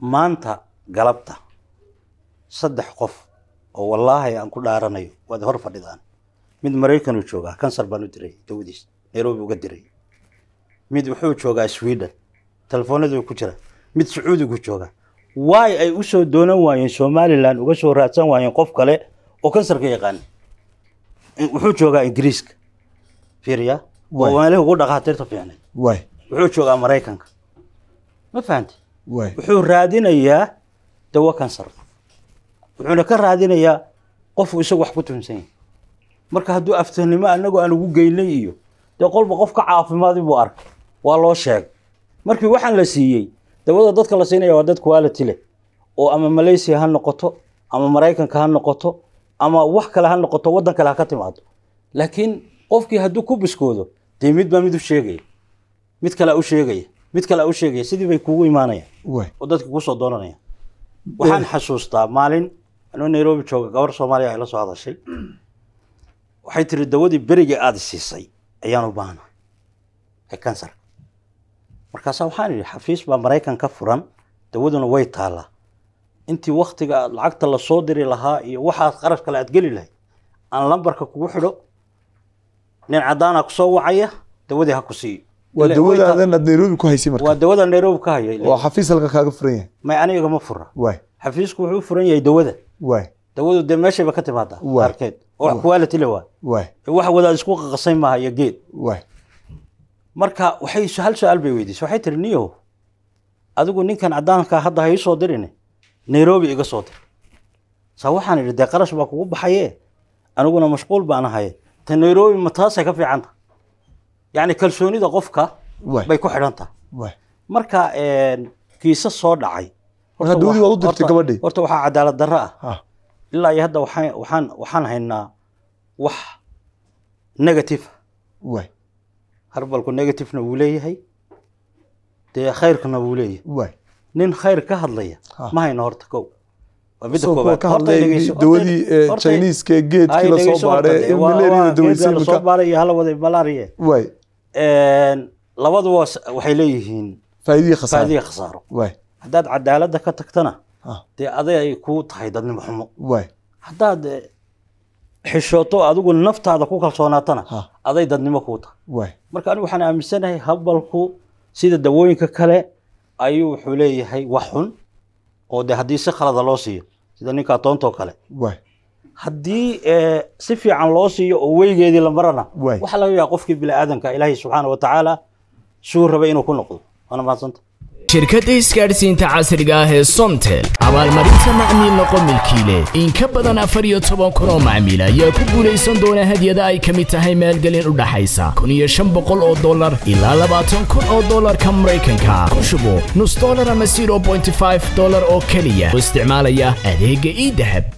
maanta galabta saddex qof oo wallaahi aan ku dhaaranayo waad hor fadhidaan mid maraykan uu joogaa kansar baanu diray dawadiis nairobi uga diray mid wuxuu joogaa sweden telefoonaduu ku jira mid sacuudigu jooga waay ay usoo doonan waayeen somalilan uga soo raadsan waayeen qof kale oo kansarka yaqaana wuxuu joogaa ingiriiska fiiriya oo maalihii ugu dhakhaatiirta fiicnay wuxuu joogaa maraykanka ma fahamtay wuxuu raadinayaa dawo kansar wuxuuna ka raadinayaa qofuu isagu wax ku tuunsan yahay marka hadduu aftahnimo annagoo aan ugu geynay iyo dee qolba qof ka caafimaadi buu arkay waa loo sheegay markii waxaan la siiyey dawada dadka la siinaya waa dad quality leh oo ama malaysiya ha noqoto ama maraykanka ha noqoto ama wax kale ha noqoto waddan kale ha ka timaado laakiin qofkii hadduu ku biskoodo dee baa mid u sheegaya mid kale u sheegaya mid kale u sheegaya sidii bay kuugu imaanayaan oo dadka kuusoo doonanayaan waxaan xasuustaa maalin anoo nairobi jooga gabar soomaaliya ay la soo hadashay waxay tiri dawadii beriga aada siisay ayaan u baahna ee kansarka markaasaa waxaan idhi xafiis baa maraykan ka furan dawaduna way taallaa intii waktiga aad lacagta lasoo diri lahaa iyo waxaad qarash kale aad geli lahayd aan lambarka kugu xidho nin caddaana ah kusoo wacaya dawadii ha ku siiyo waa dawadaadanad nairobi ku haysa marka waa dawadan nairobi ka haya oo xafiis halka kaaga furan yahay may aniga ma fura waay xafiisku wuxuu u furan yahay dawada waay dawadu dee meeshayba ka timaada qaarkeed oo wax quality le waa waay wax wadaad isku qaqasay maaha iyo geed waay marka waxay hal su-aal bay weydiisay waxay tiri niyo adigu ninkan caddaankaa hadda ha ii soo dirin nairobi iga soo dir saa waxaan idhi dee qarash baa kugu baxaye aniguna mashquul baan ahaye ta nairobi ma taasay ka fiicanta yani kalsoonida qofka bay ku xidhan tahay marka eh, kiisa soo dhacay horta waxaa cadaalad darro ah. ah ilaa iyo hadda waxaan waxaan haynaa wax negative harbalku negativena wuu leeyahay dee khayrkana wuu leeyahay nin khayr ka hadlaya ah. ma hayno horta ko dawadii chiniiska geedkii lasoo baaray malaria dawadsimka labaduba waxay leeyihiin faaidiyo khasaaro haddaad cadaaladda ka tagtana dee aday ay kuu tahay dadnimo xumo haddaad eh, xishooto adigu naftaada ku kalsoonaatana aday dadnimo kuu tahay marka anigu waxaan aaminsanahay habalku sida dawooyinka kale ayuu wuxuu leeyahay wax xun oo dee haddii si khalada ah loo siiyo sida ninkaa adoonto kale haddii eh, si fiican loo siiyo oo weygeedii lamarana waxaa laga yaaba qofkii biniaadanka ilaahay subxaana watacaala tacaala suu raba inuu ku noqdo waana shirkadda isgaadhsiinta casriga ah ee somtel abaalmarinta macmiil noqo milkiile in ka badan afar iyo toban kun oo macmiil ah ayaa ku guulaysan doona hadyada ay ka mid tahay maalgelin u dhaxaysa kun iyo shan boqol oo dollar ilaa labaatan kun oo dollarka maraykanka ku shubo nus dollar ama zero bonty five dollar oo keliya oo isticmaalaya adeegga ii dahab